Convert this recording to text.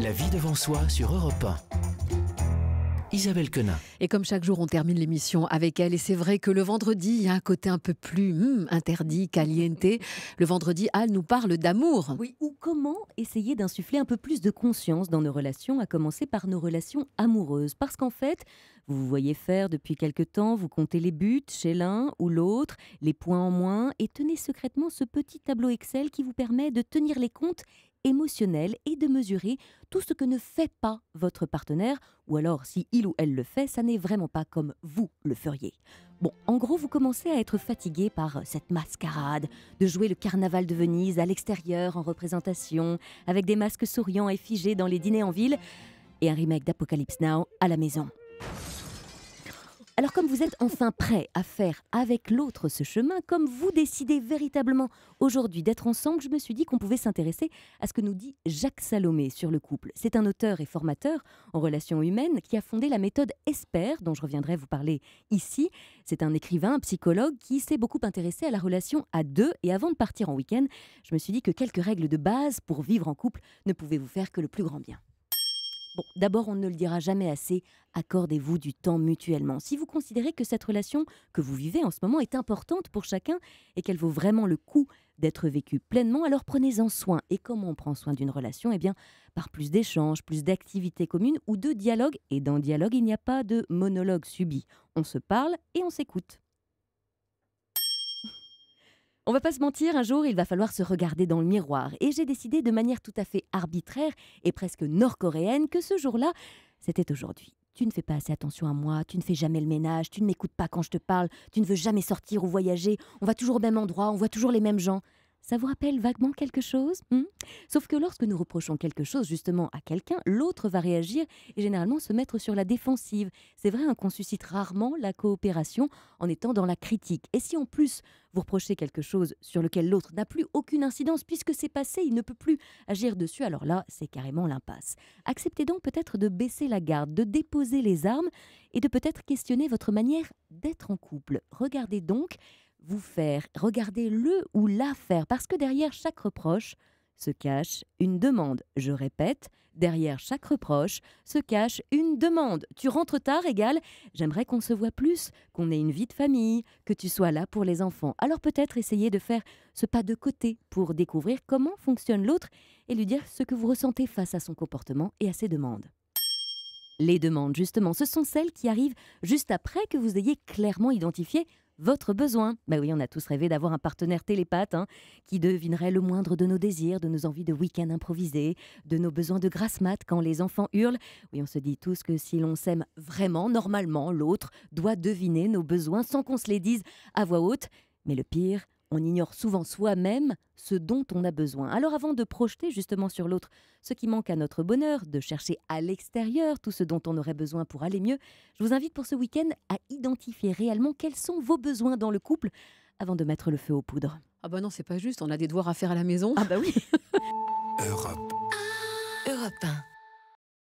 La vie devant soi sur Europe Isabelle Quenin. Et comme chaque jour, on termine l'émission avec elle. Et c'est vrai que le vendredi, il y a un côté un peu plus hmm, interdit, caliente. Le vendredi, elle nous parle d'amour. Oui, ou comment essayer d'insuffler un peu plus de conscience dans nos relations, à commencer par nos relations amoureuses. Parce qu'en fait, vous vous voyez faire depuis quelque temps, vous comptez les buts chez l'un ou l'autre, les points en moins, et tenez secrètement ce petit tableau Excel qui vous permet de tenir les comptes émotionnel et de mesurer tout ce que ne fait pas votre partenaire, ou alors si il ou elle le fait, ça n'est vraiment pas comme vous le feriez. Bon, en gros, vous commencez à être fatigué par cette mascarade, de jouer le carnaval de Venise à l'extérieur en représentation, avec des masques souriants et figés dans les dîners en ville, et un remake d'Apocalypse Now à la maison. Alors comme vous êtes enfin prêt à faire avec l'autre ce chemin, comme vous décidez véritablement aujourd'hui d'être ensemble, je me suis dit qu'on pouvait s'intéresser à ce que nous dit Jacques Salomé sur le couple. C'est un auteur et formateur en relations humaines qui a fondé la méthode Esper, dont je reviendrai vous parler ici. C'est un écrivain, psychologue qui s'est beaucoup intéressé à la relation à deux. Et avant de partir en week-end, je me suis dit que quelques règles de base pour vivre en couple ne pouvaient vous faire que le plus grand bien d'abord, on ne le dira jamais assez, accordez-vous du temps mutuellement. Si vous considérez que cette relation que vous vivez en ce moment est importante pour chacun et qu'elle vaut vraiment le coup d'être vécue pleinement, alors prenez-en soin. Et comment on prend soin d'une relation Eh bien, par plus d'échanges, plus d'activités communes ou de dialogues. Et dans dialogue, il n'y a pas de monologue subi. On se parle et on s'écoute. On va pas se mentir, un jour, il va falloir se regarder dans le miroir. Et j'ai décidé de manière tout à fait arbitraire et presque nord-coréenne que ce jour-là, c'était aujourd'hui. Tu ne fais pas assez attention à moi, tu ne fais jamais le ménage, tu ne m'écoutes pas quand je te parle, tu ne veux jamais sortir ou voyager, on va toujours au même endroit, on voit toujours les mêmes gens. Ça vous rappelle vaguement quelque chose hmm? Sauf que lorsque nous reprochons quelque chose justement à quelqu'un, l'autre va réagir et généralement se mettre sur la défensive. C'est vrai hein, qu'on suscite rarement la coopération en étant dans la critique. Et si en plus vous reprochez quelque chose sur lequel l'autre n'a plus aucune incidence puisque c'est passé, il ne peut plus agir dessus, alors là c'est carrément l'impasse. Acceptez donc peut-être de baisser la garde, de déposer les armes et de peut-être questionner votre manière d'être en couple. Regardez donc vous faire, regarder le ou la faire, parce que derrière chaque reproche se cache une demande. Je répète, derrière chaque reproche se cache une demande. Tu rentres tard égale j'aimerais qu'on se voit plus, qu'on ait une vie de famille, que tu sois là pour les enfants. Alors peut-être essayer de faire ce pas de côté pour découvrir comment fonctionne l'autre et lui dire ce que vous ressentez face à son comportement et à ses demandes. Les demandes, justement, ce sont celles qui arrivent juste après que vous ayez clairement identifié votre besoin. Ben oui, on a tous rêvé d'avoir un partenaire télépathe hein, qui devinerait le moindre de nos désirs, de nos envies de week-end improvisé, de nos besoins de grasse mat quand les enfants hurlent. Oui, on se dit tous que si l'on s'aime vraiment, normalement, l'autre doit deviner nos besoins sans qu'on se les dise à voix haute. Mais le pire, on ignore souvent soi-même ce dont on a besoin. Alors avant de projeter justement sur l'autre ce qui manque à notre bonheur, de chercher à l'extérieur tout ce dont on aurait besoin pour aller mieux, je vous invite pour ce week-end à identifier réellement quels sont vos besoins dans le couple avant de mettre le feu aux poudres. Ah bah non, c'est pas juste, on a des devoirs à faire à la maison. Ah bah oui Europe.